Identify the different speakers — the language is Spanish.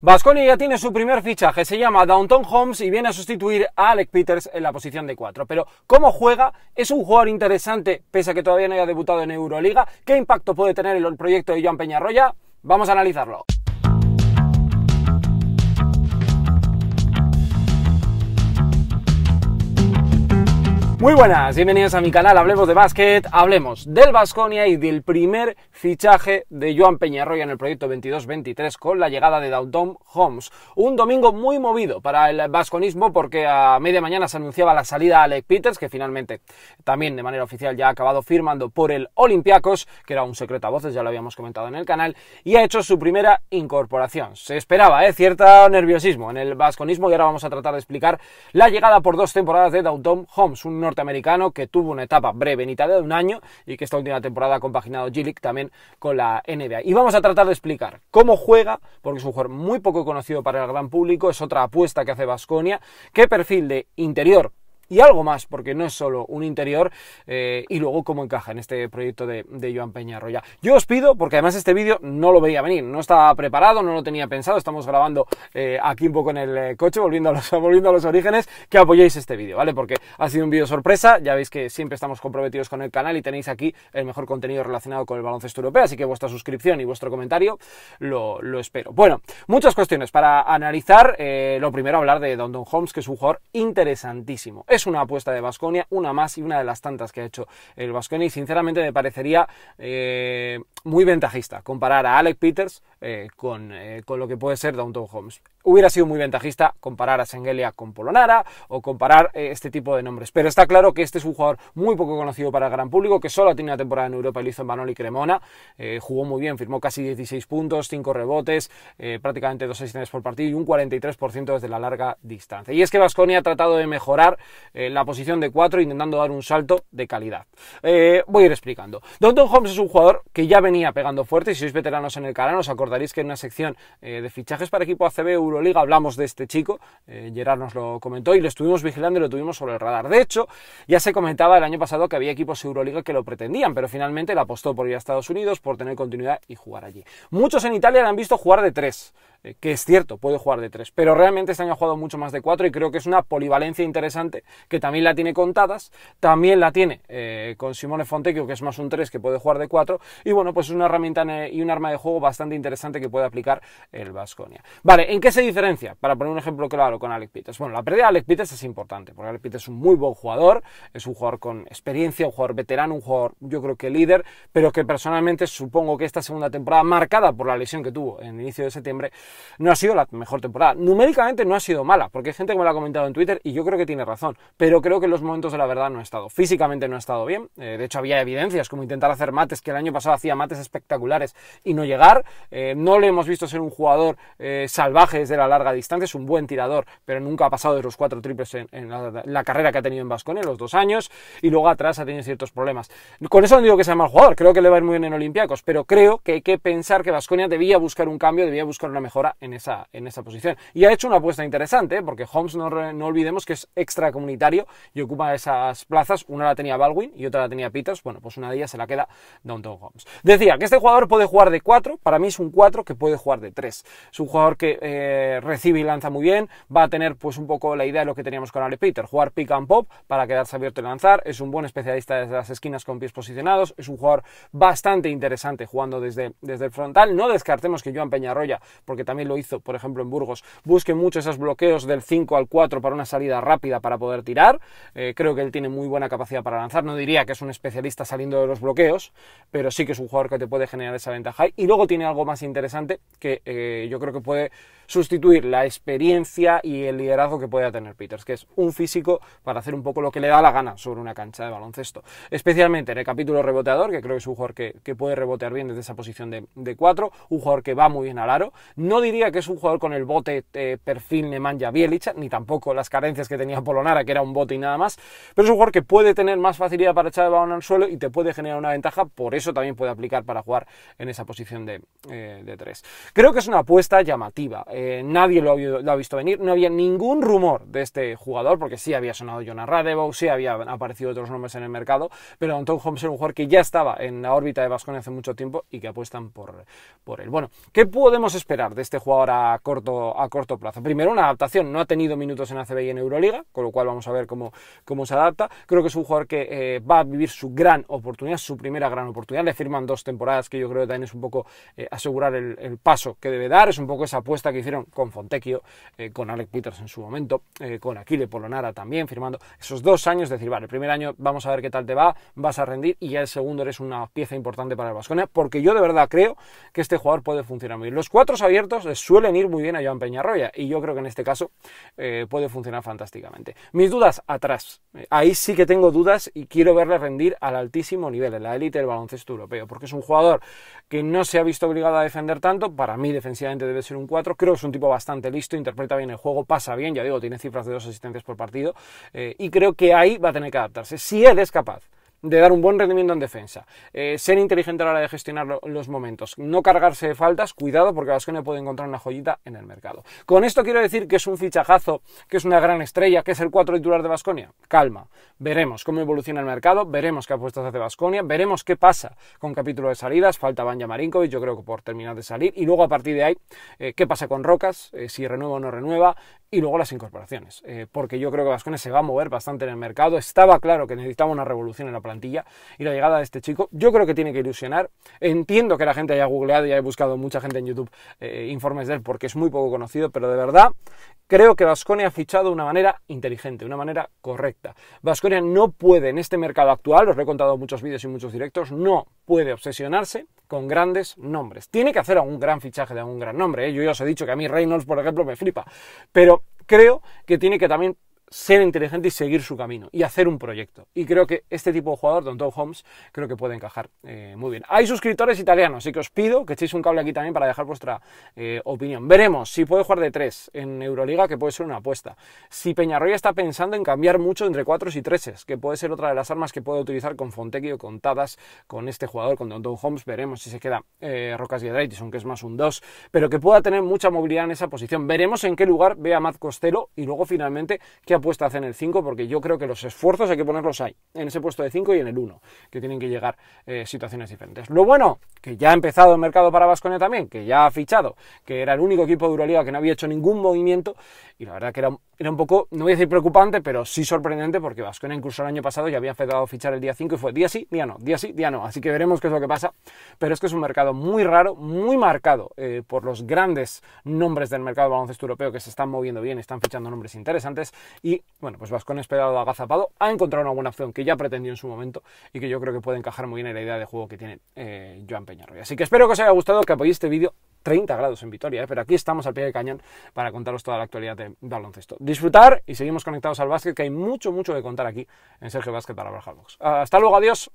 Speaker 1: Vasconi ya tiene su primer fichaje, se llama Downtown Holmes y viene a sustituir a Alec Peters en la posición de 4. Pero cómo juega es un jugador interesante, pese a que todavía no haya debutado en Euroliga. ¿Qué impacto puede tener el proyecto de Joan Peñarroya? Vamos a analizarlo. Muy buenas, bienvenidos a mi canal Hablemos de Básquet, hablemos del Vasconia y del primer fichaje de Joan Peñarroya en el proyecto 22-23 con la llegada de Dauntom Holmes. Un domingo muy movido para el vasconismo porque a media mañana se anunciaba la salida a Alec Peters, que finalmente también de manera oficial ya ha acabado firmando por el Olympiacos, que era un secreto a voces, ya lo habíamos comentado en el canal, y ha hecho su primera incorporación. Se esperaba, ¿eh? Cierto nerviosismo en el vasconismo y ahora vamos a tratar de explicar la llegada por dos temporadas de Dauntom Holmes, un americano que tuvo una etapa breve en Italia de un año y que esta última temporada ha compaginado Gilic también con la NBA. Y vamos a tratar de explicar cómo juega, porque es un jugador muy poco conocido para el gran público, es otra apuesta que hace Vasconia, qué perfil de interior y algo más, porque no es solo un interior eh, y luego cómo encaja en este proyecto de, Joan Peñarroya. Yo os pido, porque además este vídeo no lo veía venir, no estaba preparado, no lo tenía pensado, estamos grabando eh, aquí un poco en el eh, coche, volviendo a los, volviendo a los orígenes, que apoyéis este vídeo, ¿vale? Porque ha sido un vídeo sorpresa, ya veis que siempre estamos comprometidos con el canal y tenéis aquí el mejor contenido relacionado con el baloncesto europeo, así que vuestra suscripción y vuestro comentario lo, espero. Bueno, muchas cuestiones para analizar, lo primero hablar de Don Don Holmes, que es un jugador interesantísimo es una apuesta de Vasconia, una más y una de las tantas que ha hecho el Vasconia. Y sinceramente me parecería eh, muy ventajista comparar a Alec Peters eh, eh, con, lo que puede ser Downton Holmes. Hubiera sido muy ventajista comparar a Sengelia con Polonara o comparar este tipo de nombres. Pero está claro que este es un jugador muy poco conocido para el gran público, que solo tiene una temporada en Europa y lo hizo en Manoli Cremona. jugó muy bien, firmó casi 16 puntos, 5 rebotes, prácticamente dos asistencias por partido y un 43% desde la larga distancia. Y es que Vasconia ha tratado de mejorar en eh, la posición de 4 intentando dar un salto de calidad. Eh, voy a ir explicando. Don Holmes es un jugador que ya venía pegando fuerte. Si sois veteranos en el canal, os acordaréis que en una sección eh, de fichajes para equipo ACB Euroliga hablamos de este chico. Gerard nos lo comentó y lo estuvimos vigilando y lo tuvimos sobre el radar. De hecho, ya se comentaba el año pasado que había equipos Euroliga que lo pretendían, pero finalmente la apostó por ir a Estados Unidos, por tener continuidad y jugar allí. Muchos en Italia le han visto jugar de 3. Eh, que es cierto, puede jugar de 3, pero realmente este año ha jugado mucho más de 4 y creo que es una polivalencia interesante que también la tiene contadas, también la tiene eh, con Simone Fontecchio, que es más un 3 que puede jugar de 4 y bueno, pues es una herramienta y un arma de juego bastante interesante que puede aplicar el Vasconia. Vale, ¿en qué se diferencia? Para poner un ejemplo claro con Alec Pites. Bueno, la pérdida de Alec Pites es importante, porque Alec Pites es un muy buen jugador, es un jugador con experiencia, un jugador veterano, un jugador yo creo que líder, pero que personalmente supongo que esta segunda temporada, marcada por la lesión que tuvo en inicio de septiembre, no ha sido la mejor temporada. Numéricamente no ha sido mala, porque hay gente que me lo ha comentado en Twitter y yo creo que tiene razón, pero creo que en los momentos de la verdad no ha estado. Físicamente no ha estado bien, eh, de hecho había evidencias como intentar hacer mates, que el año pasado hacía mates espectaculares y no llegar. Eh, no le hemos visto ser un jugador eh, salvaje desde la larga distancia, es un buen tirador, pero nunca ha pasado de los cuatro triples en, la, carrera que ha tenido en Vasconia, los dos años, y luego atrás ha tenido ciertos problemas. Con eso no digo que sea mal jugador, creo que le va a ir muy bien en Olimpiacos, pero creo que hay que pensar que Vasconia debía buscar un cambio, debía buscar una mejor en esa, en esa posición. Y ha hecho una apuesta interesante, porque Holmes no, olvidemos que es extracomunitario y ocupa esas plazas. Una la tenía Baldwin y otra la tenía Peters. Bueno, pues una de ellas se la queda Downton Holmes. Decía que este jugador puede jugar de cuatro. para mí es un cuatro que puede jugar de tres. Es un jugador que eh, recibe y lanza muy bien, va a tener pues un poco la idea de lo que teníamos con Ale Peter, jugar pick and pop para quedarse abierto y lanzar, es un buen especialista desde las esquinas con pies posicionados, es un jugador bastante interesante jugando desde, desde el frontal, no descartemos que Joan Peñarroya, porque también lo hizo, por ejemplo, en Burgos. Busque mucho esos bloqueos del 5 al 4 para una salida rápida para poder tirar. Eh, creo que él tiene muy buena capacidad para lanzar. No diría que es un especialista saliendo de los bloqueos, pero sí que es un jugador que te puede generar esa ventaja. Y luego tiene algo más interesante que eh, yo creo que puede sustituir la experiencia y el liderazgo que pueda tener Peters, que es un físico para hacer un poco lo que le da la gana sobre una cancha de baloncesto. Especialmente en el capítulo reboteador, que creo que es un jugador que, puede rebotear bien desde esa posición de, de 4, un jugador que va muy bien al aro. No diría que es un jugador con el bote eh, perfil perfil Nemanja bielicha, ni tampoco las carencias que tenía Polonara, que era un bote y nada más, pero es un jugador que puede tener más facilidad para echar el balón al suelo y te puede generar una ventaja, por eso también puede aplicar para jugar en esa posición de, eh, tres. Creo que es una apuesta llamativa, eh, nadie lo ha, visto venir, no había ningún rumor de este jugador, porque sí había sonado Jonathan, Radebow, sí había aparecido otros nombres en el mercado, pero Anton Holmes era un jugador que ya estaba en la órbita de Vasconia hace mucho tiempo y que apuestan por, por él. Bueno, ¿qué podemos esperar de este jugador a corto, a corto plazo. Primero, una adaptación. No ha tenido minutos en ACB y en Euroliga, con lo cual vamos a ver cómo, cómo se adapta. Creo que es un jugador que eh, va a vivir su gran oportunidad, su primera gran oportunidad. Le firman dos temporadas que yo creo que también es un poco eh, asegurar el, paso que debe dar. Es un poco esa apuesta que hicieron con Fontecchio, eh, con Alec Peters en su momento, con Aquile Polonara también, firmando esos dos años. Es decir, vale, el primer año vamos a ver qué tal te va, vas a rendir y ya el segundo eres una pieza importante para el Vasconia, porque yo de verdad creo que este jugador puede funcionar muy bien. Los cuatro abiertos suelen ir muy bien a Joan Peñarroya y yo creo que en este caso eh, puede funcionar fantásticamente. Mis dudas atrás. Ahí sí que tengo dudas y quiero verle rendir al altísimo nivel, en la élite del baloncesto europeo, porque es un jugador que no se ha visto obligado a defender tanto. Para mí defensivamente debe ser un 4. Creo que es un tipo bastante listo, interpreta bien el juego, pasa bien, ya digo, tiene cifras de dos asistencias por partido eh, y creo que ahí va a tener que adaptarse. Si él es capaz de dar un buen rendimiento en defensa, eh, ser inteligente a la hora de gestionar los momentos, no cargarse de faltas, cuidado porque Vasconia puede encontrar una joyita en el mercado. Con esto quiero decir que es un fichajazo, que es una gran estrella, que es el cuatro titular de Basconia Calma, veremos cómo evoluciona el mercado, veremos qué apuestas hace Vasconia, veremos qué pasa con capítulo de salidas, falta Banja Marinkovic, yo creo que por terminar de salir, y luego a partir de ahí, eh, qué pasa con Rocas, eh, si renueva o no renueva, y luego las incorporaciones, eh, porque yo creo que Vascones se va a mover bastante en el mercado. Estaba claro que necesitaba una revolución en la plantilla y la llegada de este chico, yo creo que tiene que ilusionar. Entiendo que la gente haya googleado y haya buscado mucha gente en YouTube eh, informes de él porque es muy poco conocido, pero de verdad creo que Vascones ha fichado de una manera inteligente, de una manera correcta. Vasconia no puede en este mercado actual, os lo he contado muchos vídeos y muchos directos, no puede obsesionarse con grandes nombres. Tiene que hacer algún gran fichaje de algún gran nombre. ¿eh? Yo ya os he dicho que a mí Reynolds, por ejemplo, me flipa. Pero creo que tiene que también ser inteligente y seguir su camino y hacer un proyecto. Y creo que este tipo de jugador, Don Tom Holmes, creo que puede encajar eh, muy bien. Hay suscriptores italianos, así que os pido que echéis un cable aquí también para dejar vuestra eh, opinión. Veremos si puede jugar de 3 en Euroliga, que puede ser una apuesta. Si Peñarroya está pensando en cambiar mucho entre 4 y 3, que puede ser otra de las armas que puede utilizar con Fontecchio, o con Tadas, con este jugador, con Don Tom Holmes. Veremos si se queda eh, Rocas Rocas Adritis, aunque es más un 2, pero que pueda tener mucha movilidad en esa posición. Veremos en qué lugar ve a Matt Costello y luego finalmente qué puesta hace en el 5 porque yo creo que los esfuerzos hay que ponerlos ahí, en ese puesto de 5 y en el 1, que tienen que llegar eh, situaciones diferentes. Lo bueno, que ya ha empezado el mercado para Vasconia también, que ya ha fichado, que era el único equipo de Euroliga que no había hecho ningún movimiento, y la verdad que era, un poco, no voy a decir preocupante, pero sí sorprendente porque Vasconia incluso el año pasado ya había empezado a fichar el día 5 y fue día sí, día no, día sí, día no, así que veremos qué es lo que pasa, pero es que es un mercado muy raro, muy marcado eh, por los grandes nombres del mercado baloncesto europeo que se están moviendo bien, están fichando nombres interesantes y y bueno, pues Vascon esperado agazapado. Ha encontrado una buena opción que ya pretendió en su momento y que yo creo que puede encajar muy bien en la idea de juego que tiene eh, Joan Peñarroya. Así que espero que os haya gustado, que apoyéis este vídeo. 30 grados en Vitoria, eh, pero aquí estamos al pie del cañón para contaros toda la actualidad de baloncesto. Disfrutar y seguimos conectados al básquet, que hay mucho, mucho que contar aquí en Sergio Básquet para Barja Box. Hasta luego, adiós.